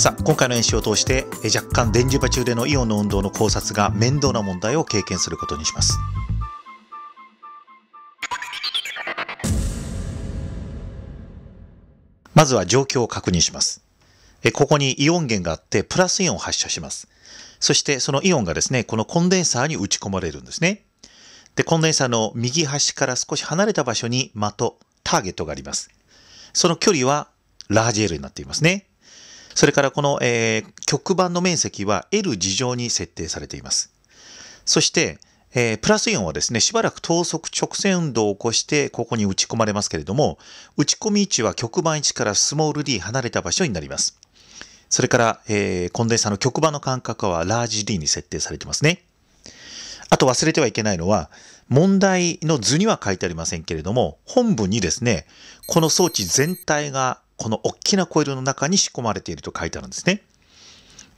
さあ今回の演習を通して若干電磁波中でのイオンの運動の考察が面倒な問題を経験することにします。まずは状況を確認します。ここにイオン源があってプラスイオンを発射します。そしてそのイオンがですね、このコンデンサーに打ち込まれるんですね。で、コンデンサーの右端から少し離れた場所に的、ターゲットがあります。その距離はラージ L になっていますね。それからこの、えー、極板の面積は L 字乗に設定されています。そして、えー、プラスイオンはですね、しばらく等速直線運動を起こして、ここに打ち込まれますけれども、打ち込み位置は極板位置からスモール d 離れた場所になります。それから、えー、コンデンサーの極板の間隔はラージ d に設定されてますね。あと忘れてはいけないのは、問題の図には書いてありませんけれども、本文にですね、この装置全体がこの大きなコイルの中に仕込まれていると書いてあるんですね。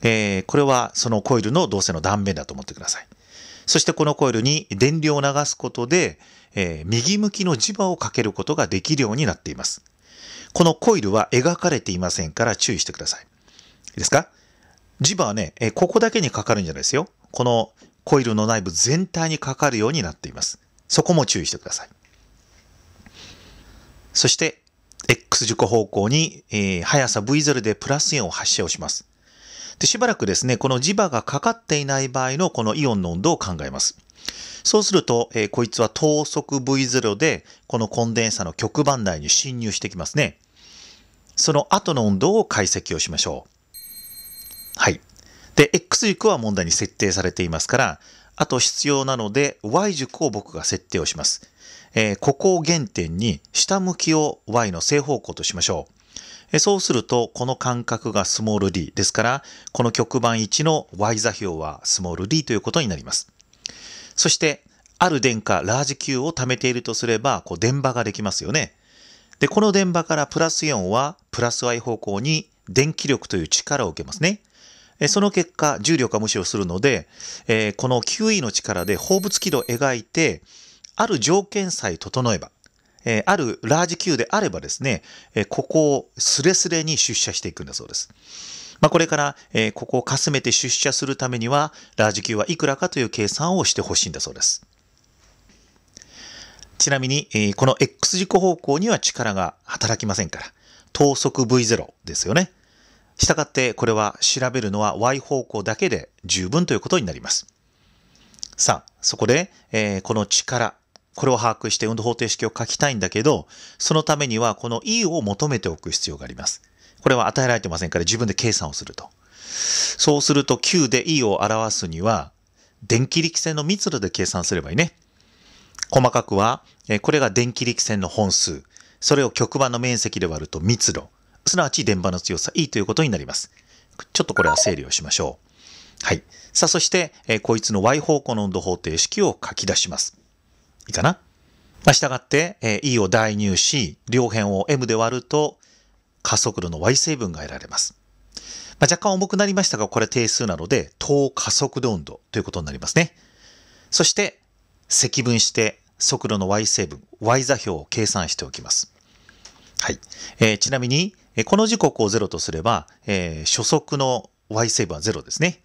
えー、これはそのコイルのどうせの断面だと思ってください。そしてこのコイルに電流を流すことで、えー、右向きの磁場をかけることができるようになっています。このコイルは描かれていませんから注意してください。いいですか磁場はね、えー、ここだけにかかるんじゃないですよ。このコイルの内部全体にかかるようになっています。そこも注意してください。そして、X 軸方向に、えー、速さ V0 でプラスイオンを発射をします。で、しばらくですね、この磁場がかかっていない場合のこのイオンの温度を考えます。そうすると、えー、こいつは等速 V0 で、このコンデンサの極番内に侵入してきますね。その後の温度を解析をしましょう。はい。で、X 軸は問題に設定されていますから、あと必要なので Y 軸を僕が設定をします。えー、ここを原点に下向きを y の正方向としましょう。えー、そうすると、この間隔がスモール d ですから、この極板1の y 座標はスモール d ということになります。そして、ある電荷、ラージ Q を貯めているとすれば、こう電波ができますよね。で、この電波からプラス4はプラス y 方向に電気力という力を受けますね。その結果、重力は無視をするので、えー、この QE の力で放物軌道を描いて、ある条件さえ整えば、えー、あるラージ級であればですね、えー、ここをすれすれに出社していくんだそうです。まあ、これから、えー、ここをかすめて出社するためには、ラージ級はいくらかという計算をしてほしいんだそうです。ちなみに、えー、この X 軸方向には力が働きませんから、等速 V0 ですよね。したがって、これは調べるのは Y 方向だけで十分ということになります。さあ、そこで、えー、この力、これを把握して運動方程式を書きたいんだけど、そのためにはこの E を求めておく必要があります。これは与えられてませんから自分で計算をすると。そうすると Q で E を表すには、電気力線の密度で計算すればいいね。細かくは、これが電気力線の本数。それを極場の面積で割ると密度。すなわち電場の強さ E ということになります。ちょっとこれは整理をしましょう。はい。さあ、そして、えこいつの y 方向の運動方程式を書き出します。いいかな。まあ、したがって、え E を代入し、両辺を M で割ると、加速度の Y 成分が得られます。まあ、若干重くなりましたが、これ定数なので、等加速度運動ということになりますね。そして、積分して速度の y 成分、y 座標を計算しておきます。はい。えー、ちなみに、この時刻を0とすれば、えー、初速の y 成分は0ですね。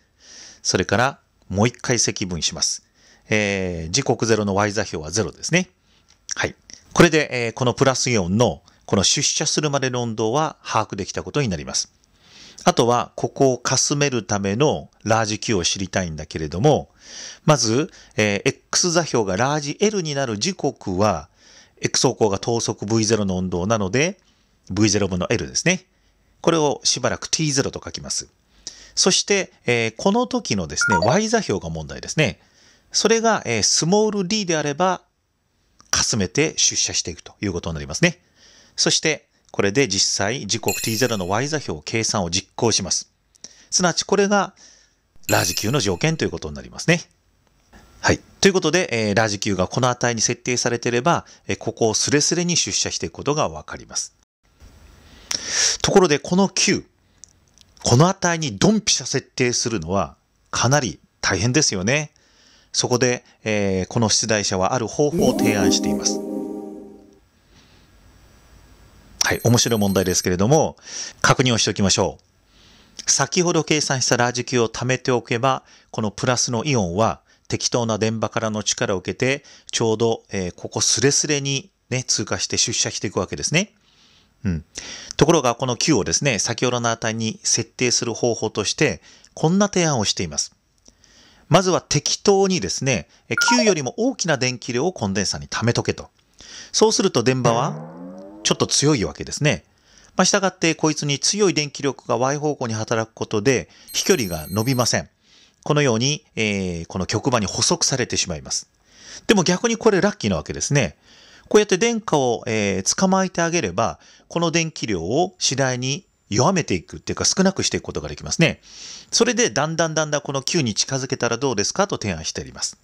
それから、もう一回積分します。えー、時刻0の y 座標は0ですね。はい。これで、えー、このプラスイオンのこの出社するまでの運動は把握できたことになります。あとは、ここをかすめるためのラージ Q を知りたいんだけれども、まず、えー、X 座標がラージ L になる時刻は、X 方向が等速 V0 の運動なので、V0 分の L ですね。これをしばらく T0 と書きます。そして、えー、この時のですね、Y 座標が問題ですね。それが、えスモール d であれば、かすめて出社していくということになりますね。そして、これで実際、時刻 t0 の y 座標計算を実行します。すなわち、これが、ラージ級の条件ということになりますね。はい。ということで、えー、ラージ級がこの値に設定されていれば、えー、ここをスレスレに出社していくことがわかります。ところで、この Q、この値にドンピシャ設定するのはかなり大変ですよね。そこで、えー、この出題者はある方法を提案しています。はい、面白い問題ですけれども、確認をしておきましょう。先ほど計算したラージ球を貯めておけば、このプラスのイオンは適当な電波からの力を受けて、ちょうど、えー、ここスレスレにね、通過して出社していくわけですね。うん。ところが、この Q をですね、先ほどの値に設定する方法として、こんな提案をしています。まずは適当にですね、Q よりも大きな電気量をコンデンサに溜めとけと。そうすると電場はちょっと強いわけですね。まあ、したがってこいつに強い電気力が Y 方向に働くことで飛距離が伸びません。このように、えー、この極場に補足されてしまいます。でも逆にこれラッキーなわけですね。こうやって電荷を、えー、捕まえてあげれば、この電気量を次第に弱めていくっていうか少なくしていくことができますね。それでだんだんだんだんこの9に近づけたらどうですかと提案しております。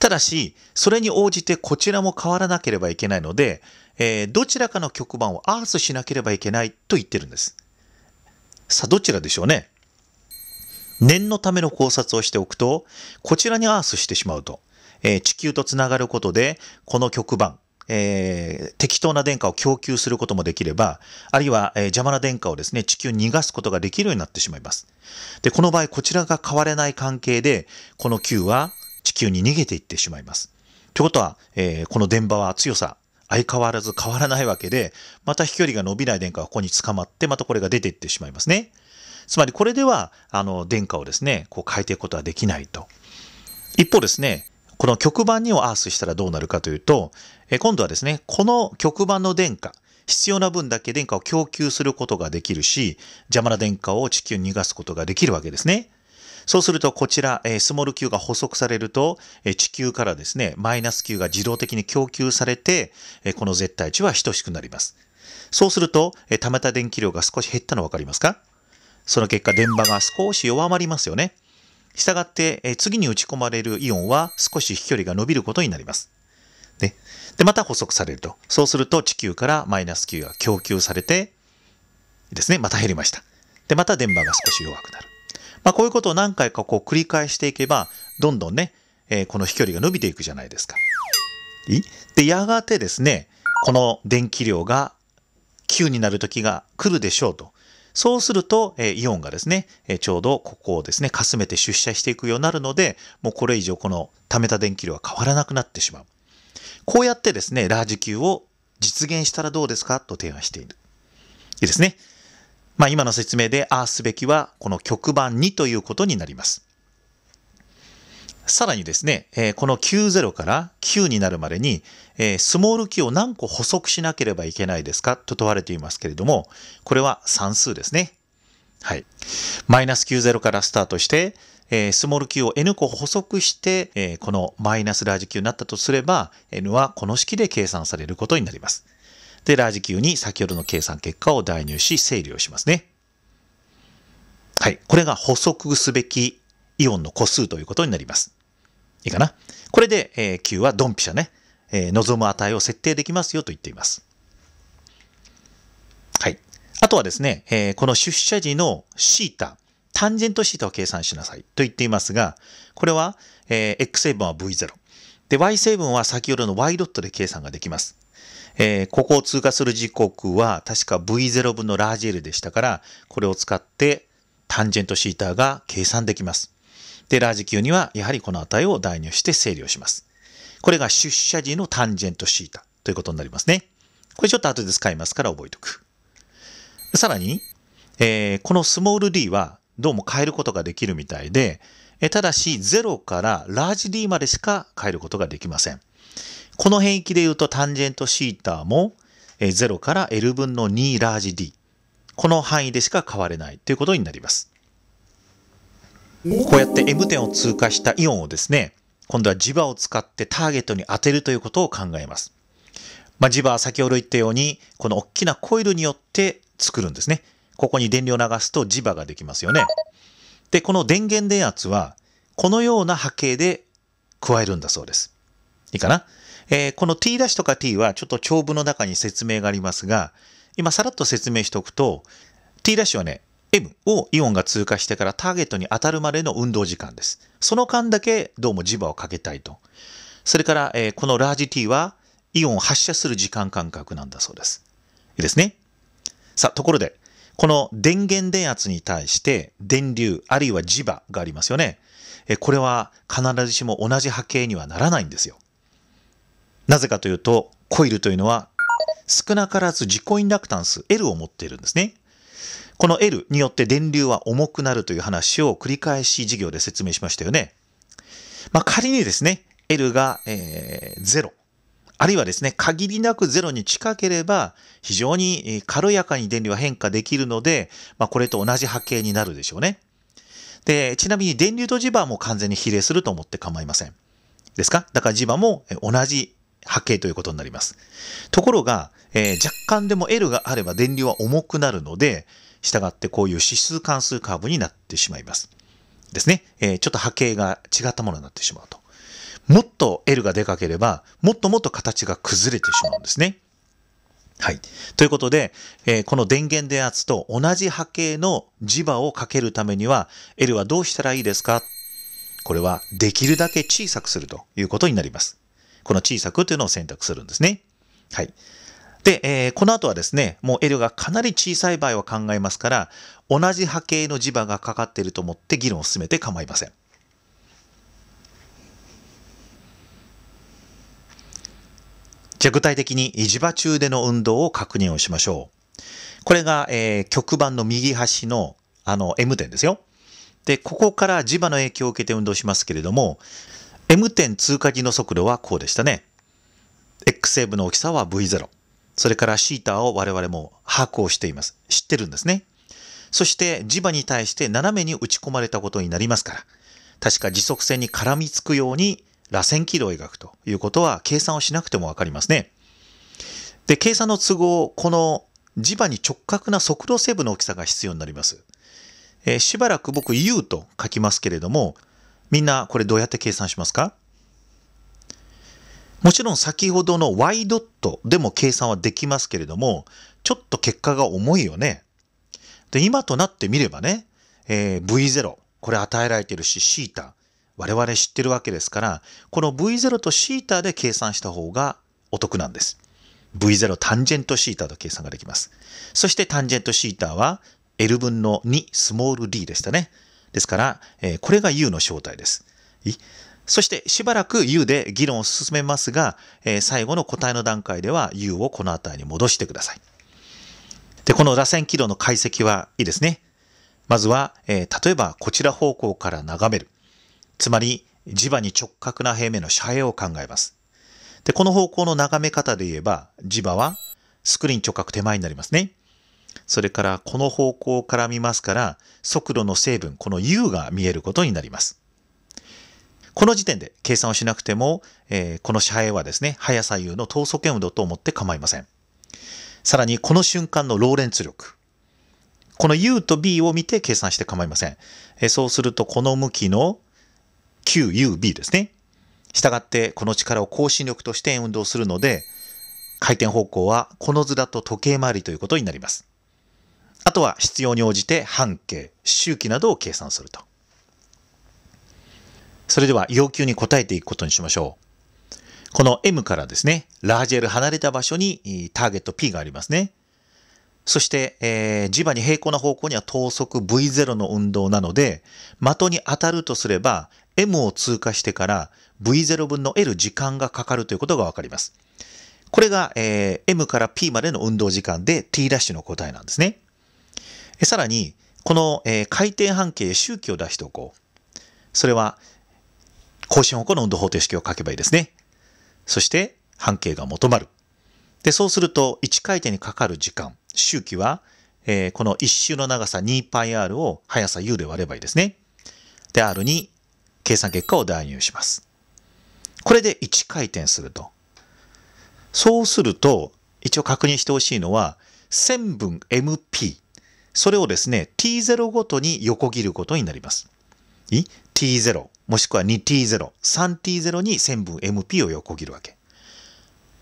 ただし、それに応じてこちらも変わらなければいけないので、えー、どちらかの局番をアースしなければいけないと言ってるんです。さあ、どちらでしょうね。念のための考察をしておくと、こちらにアースしてしまうと、えー、地球とつながることで、この局番、えー、適当な電荷を供給することもできれば、あるいは、えー、邪魔な電荷をですね、地球に逃がすことができるようになってしまいます。で、この場合、こちらが変われない関係で、この Q は地球に逃げていってしまいます。ということは、えー、この電波は強さ、相変わらず変わらないわけで、また飛距離が伸びない電荷がここに捕まって、またこれが出ていってしまいますね。つまりこれでは、あの、電荷をですね、こう変えていくことはできないと。一方ですね、この極板にをアースしたらどうなるかというと、え今度はですね、この局番の電荷、必要な分だけ電荷を供給することができるし、邪魔な電荷を地球に逃がすことができるわけですね。そうすると、こちら、えスモール9が補足されると、え地球からですね、マイナス9が自動的に供給されて、えこの絶対値は等しくなります。そうすると、え溜めた電気量が少し減ったの分かりますかその結果、電場が少し弱まりますよね。したがって、え次に打ち込まれるイオンは少し飛距離が伸びることになります。ね。で、また補足されると。そうすると地球からマイナス9が供給されて、ですね、また減りました。で、また電波が少し弱くなる。まあ、こういうことを何回かこう繰り返していけば、どんどんね、えー、この飛距離が伸びていくじゃないですか。で、やがてですね、この電気量が9になる時が来るでしょうと。そうすると、えー、イオンがですね、えー、ちょうどここをですね、かすめて出社していくようになるので、もうこれ以上この溜めた電気量は変わらなくなってしまう。こうやってですね、ラージ級を実現したらどうですかと提案している。いいですね。まあ今の説明で、ああすべきはこの極番2ということになります。さらにですね、えこの90から9になるまでに、えスモール q を何個補足しなければいけないですかと問われていますけれども、これは算数ですね。はい。マイナス90からスタートして、えー、スモール q を n 個補足して、えー、このマイナスラージ q になったとすれば、n はこの式で計算されることになります。で、ラージ q に先ほどの計算結果を代入し、整理をしますね。はい。これが補足すべきイオンの個数ということになります。いいかなこれで、えー、q はドンピシャね、えー、望む値を設定できますよと言っています。はい。あとはですね、えこの出社時の θ タンジェントシータを計算しなさいと言っていますが、これは、えー、x 成分は v0。で、y 成分は先ほどの y ドットで計算ができます。えー、ここを通過する時刻は確か v0 分のラージ L でしたから、これを使ってタンジェントシータが計算できます。で、ラージ Q にはやはりこの値を代入して整理をします。これが出社時のタンジェントシータということになりますね。これちょっと後で使いますから覚えておく。さらに、えー、このスモール d はどうも変えることができるみたいで、えただし0からラージ D までしか変えることができません。この辺域で言うとタンジェントシータも0から L 分の2ラージ D。この範囲でしか変われないということになります。こうやって M 点を通過したイオンをですね、今度は磁場を使ってターゲットに当てるということを考えます。まあ、磁場は先ほど言ったように、この大きなコイルによって作るんですね。ここに電流を流すと磁場ができますよね。で、この電源電圧は、このような波形で加えるんだそうです。いいかな、えー、この t' とか t はちょっと長文の中に説明がありますが、今さらっと説明しておくと、t' はね、m をイオンが通過してからターゲットに当たるまでの運動時間です。その間だけどうも磁場をかけたいと。それから、えー、このラージ t はイオンを発射する時間間隔なんだそうです。いいですね。さあ、ところで、この電源電圧に対して電流あるいは磁場がありますよね。これは必ずしも同じ波形にはならないんですよ。なぜかというとコイルというのは少なからず自己インダクタンス L を持っているんですね。この L によって電流は重くなるという話を繰り返し授業で説明しましたよね。まあ、仮にですね、L が、えー、0。あるいはですね、限りなくゼロに近ければ、非常に軽やかに電流は変化できるので、まあ、これと同じ波形になるでしょうね。で、ちなみに電流と磁場も完全に比例すると思って構いません。ですかだから磁場も同じ波形ということになります。ところが、えー、若干でも L があれば電流は重くなるので、従ってこういう指数関数カーブになってしまいます。ですね。えー、ちょっと波形が違ったものになってしまうと。もっと L がでかければ、もっともっと形が崩れてしまうんですね。はい。ということで、えー、この電源電圧と同じ波形の磁場をかけるためには、L はどうしたらいいですかこれは、できるだけ小さくするということになります。この小さくというのを選択するんですね。はい。で、えー、この後はですね、もう L がかなり小さい場合は考えますから、同じ波形の磁場がかかっていると思って議論を進めて構いません。じゃあ具体的に磁場中での運動を確認をしましょう。これが、えー、極板の右端のあの M 点ですよ。で、ここから磁場の影響を受けて運動しますけれども、M 点通過時の速度はこうでしたね。x ブの大きさは v0。それからシータを我々も把握をしています。知ってるんですね。そして磁場に対して斜めに打ち込まれたことになりますから、確か時速線に絡みつくように螺旋軌道を描くということは計算をしなくてもわかりますね。で、計算の都合、この磁場に直角な速度成分の大きさが必要になります。えー、しばらく僕 U と書きますけれども、みんなこれどうやって計算しますかもちろん先ほどの Y ドットでも計算はできますけれども、ちょっと結果が重いよね。で、今となってみればね、えー、V0、これ与えられているし、θ、我々知ってるわけですから、この V0 と θ で計算した方がお得なんです。V0 タンジェント θ と計算ができます。そしてタンジェント θ は L 分の2スモール d でしたね。ですから、えー、これが U の正体です。そしてしばらく U で議論を進めますが、えー、最後の答えの段階では U をこのたりに戻してください。で、この螺旋軌道の解析はいいですね。まずは、えー、例えばこちら方向から眺める。つまり磁場に直角な平面の遮影を考えます。で、この方向の眺め方で言えば、磁場はスクリーン直角手前になりますね。それからこの方向から見ますから、速度の成分、この u が見えることになります。この時点で計算をしなくても、えー、この遮影はですね、速さ u の等速円運動と思って構いません。さらにこの瞬間のローレンツ力。この u と b を見て計算して構いません。えそうするとこの向きの QUB ですね。したがってこの力を更新力として運動するので、回転方向はこの図だと時計回りということになります。あとは必要に応じて半径、周期などを計算すると。それでは要求に応えていくことにしましょう。この M からですね、ラージェル離れた場所にターゲット P がありますね。そして、えー、磁場に平行な方向には等速 V0 の運動なので、的に当たるとすれば、M を通過してから V0 分の L 時間がかかるということがわかります。これが、えー、M から P までの運動時間で T' ダッシュの答えなんですね。さらに、この、えー、回転半径周期を出しておこう。それは、更新方向の運動方程式を書けばいいですね。そして、半径が求まる。で、そうすると、1回転にかかる時間、周期は、えー、この1周の長さ 2πr を速さ u で割ればいいですね。で、r に計算結果を代入します。これで1回転すると。そうすると、一応確認してほしいのは、線分 MP。それをですね、t0 ごとに横切ることになります。t0 もしくは 2t0、3t0 に線分 MP を横切るわけ。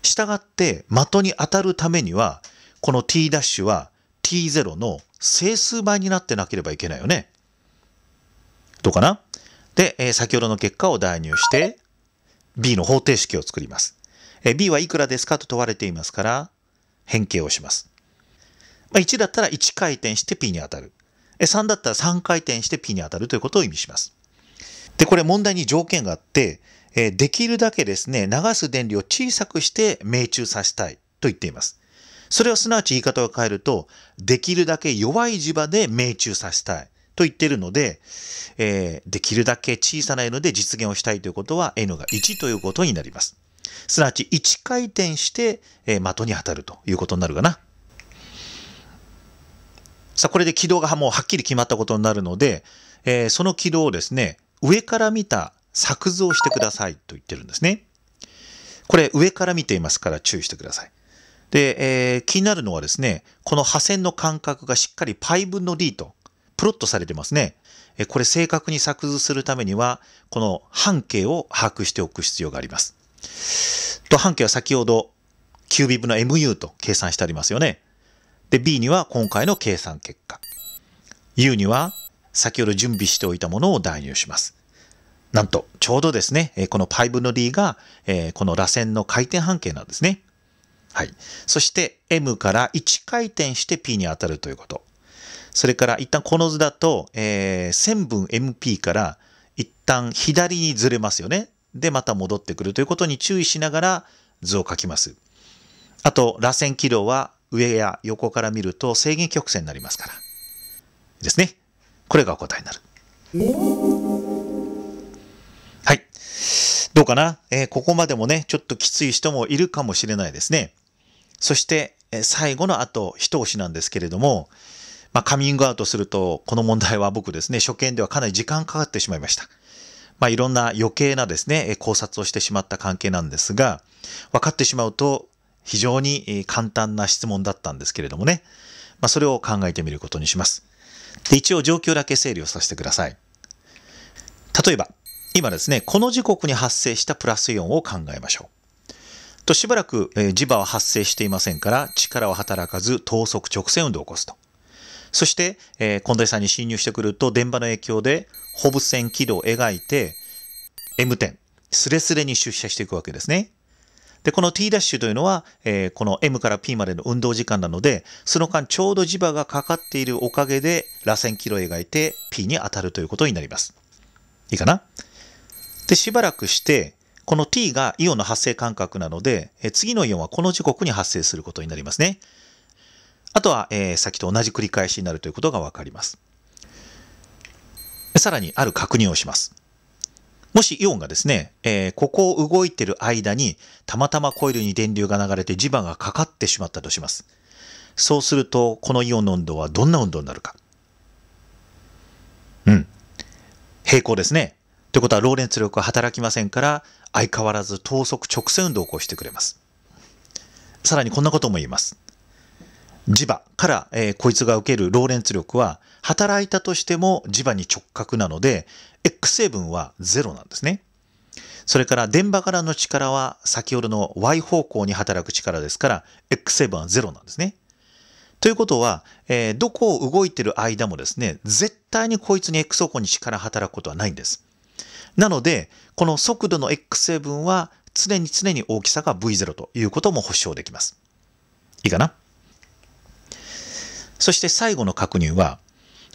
したがって的に当たるためには、この t' は t0 の整数倍になってなければいけないよね。どうかなで、え先ほどの結果を代入して B の方程式を作ります。え B はいくらですかと問われていますから変形をします。まあ、1だったら1回転して P に当たる。3だったら3回転して P に当たるということを意味します。で、これ問題に条件があって、えできるだけですね、流す電流を小さくして命中させたいと言っています。それはすなわち言い方を変えると、できるだけ弱い磁場で命中させたい。と言ってるので、えー、できるだけ小さな n で実現をしたいということは n が1ということになります。すなわち1回転して、えー、的に当たるということになるかな。さあ、これで軌道がもうはっきり決まったことになるので、えー、その軌道をですね、上から見た作図をしてくださいと言ってるんですね。これ上から見ていますから注意してください。で、えー、気になるのはですね、この破線の間隔がしっかり π 分の d とプロットされてますね。これ正確に作図するためには、この半径を把握しておく必要があります。と、半径は先ほど、キュービブの MU と計算してありますよね。で、B には今回の計算結果。U には先ほど準備しておいたものを代入します。なんと、ちょうどですね、この π 分の d が、この螺旋の回転半径なんですね。はい。そして M から1回転して P に当たるということ。それから一旦この図だと、えー、線分 MP から一旦左にずれますよね。で、また戻ってくるということに注意しながら図を書きます。あと、螺旋軌道は上や横から見ると制限曲線になりますから。ですね。これがお答えになる。はい。どうかな、えー、ここまでもね、ちょっときつい人もいるかもしれないですね。そして、えー、最後のあと一押しなんですけれども、まあ、カミングアウトすると、この問題は僕ですね、初見ではかなり時間かかってしまいました。まあ、いろんな余計なですね、考察をしてしまった関係なんですが、分かってしまうと非常に簡単な質問だったんですけれどもね、まあ、それを考えてみることにします。で、一応状況だけ整理をさせてください。例えば、今ですね、この時刻に発生したプラスイオンを考えましょう。と、しばらく、え磁場は発生していませんから、力は働かず、等速直線運動を起こすと。そして、えー、近大さんに侵入してくると、電波の影響で、ホブ線軌道を描いて、M 点、スレスレに出社していくわけですね。で、この T' ダッシュというのは、えー、この M から P までの運動時間なので、その間ちょうど磁場がかかっているおかげで、螺旋軌道を描いて P に当たるということになります。いいかなで、しばらくして、この T がイオンの発生間隔なので、え次のイオンはこの時刻に発生することになりますね。あとは、えー、さっきと同じ繰り返しになるということがわかります。さらに、ある確認をします。もしイオンがですね、えー、ここを動いている間に、たまたまコイルに電流が流れて磁場がかかってしまったとします。そうすると、このイオンの温度はどんな温度になるか。うん。平行ですね。ということは、ローレンツ力は働きませんから、相変わらず等速直線運動を起こしてくれます。さらにこんなことも言います。磁場から、えー、こいつが受けるローレンツ力は働いたとしても磁場に直角なので X 成分は0なんですね。それから電波からの力は先ほどの Y 方向に働く力ですから X 成分は0なんですね。ということは、えー、どこを動いてる間もですね、絶対にこいつに X 方向に力働くことはないんです。なので、この速度の X 成分は常に常に大きさが V0 ということも保証できます。いいかなそして最後の確認は、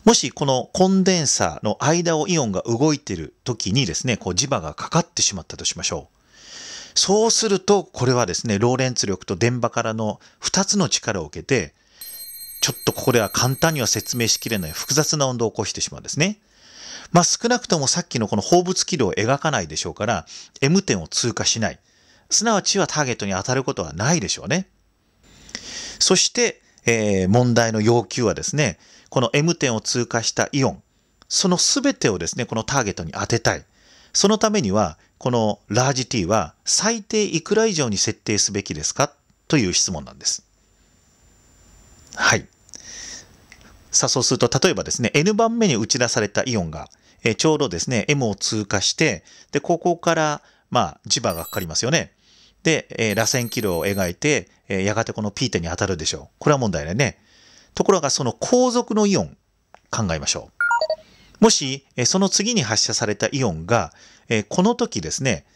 もしこのコンデンサーの間をイオンが動いている時にですね、こう磁場がかかってしまったとしましょう。そうすると、これはですね、ローレンツ力と電波からの2つの力を受けて、ちょっとここでは簡単には説明しきれない複雑な運動を起こしてしまうんですね。まあ少なくともさっきのこの放物軌道を描かないでしょうから、M 点を通過しない。すなわちはターゲットに当たることはないでしょうね。そして、えー、問題の要求はですね、この M 点を通過したイオン、その全てをですね、このターゲットに当てたい。そのためには、このラージ T は最低いくら以上に設定すべきですかという質問なんです。はい。さあ、そうすると、例えばですね、N 番目に打ち出されたイオンが、えー、ちょうどですね、M を通過して、で、ここから、まあ、磁場がかかりますよね。で、えー、螺旋軌道を描いて、えー、やがてこの P 点に当たるでしょう。これは問題だね。ところがその後続のイオン考えましょう。もし、えー、その次に発射されたイオンが、えー、この時ですね、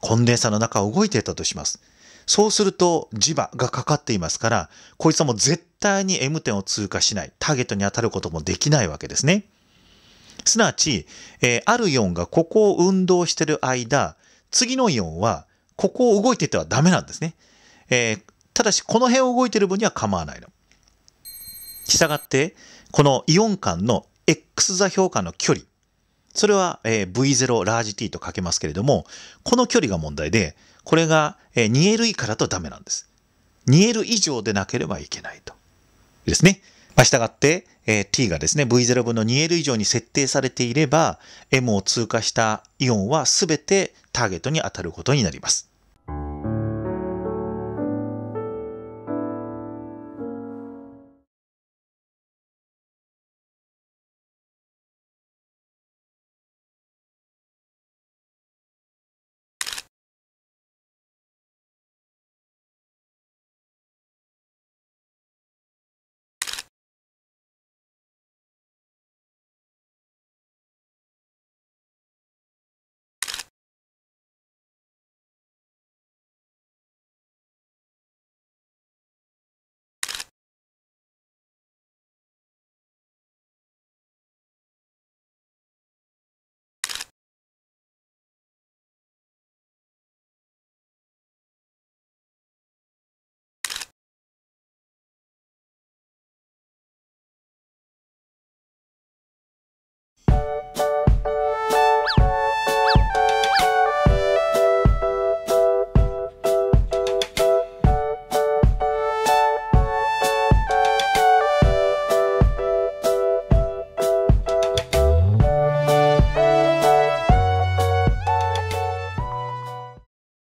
コンデンサの中を動いていたとします。そうすると磁場がかかっていますから、こいつはもう絶対に M 点を通過しない、ターゲットに当たることもできないわけですね。すなわち、えー、あるイオンがここを運動している間、次のイオンはここを動いててはダメなんですね。えー、ただし、この辺を動いている分には構わないの。したがって、このイオン間の X 座標間の距離、それは、え V0 ラージ T と書けますけれども、この距離が問題で、これが、え 2L 以下だとダメなんです。2L 以上でなければいけないと。ですね。まあ、したがって、えー、t がですね、v0 分の 2L 以上に設定されていれば、m を通過したイオンは全てターゲットに当たることになります。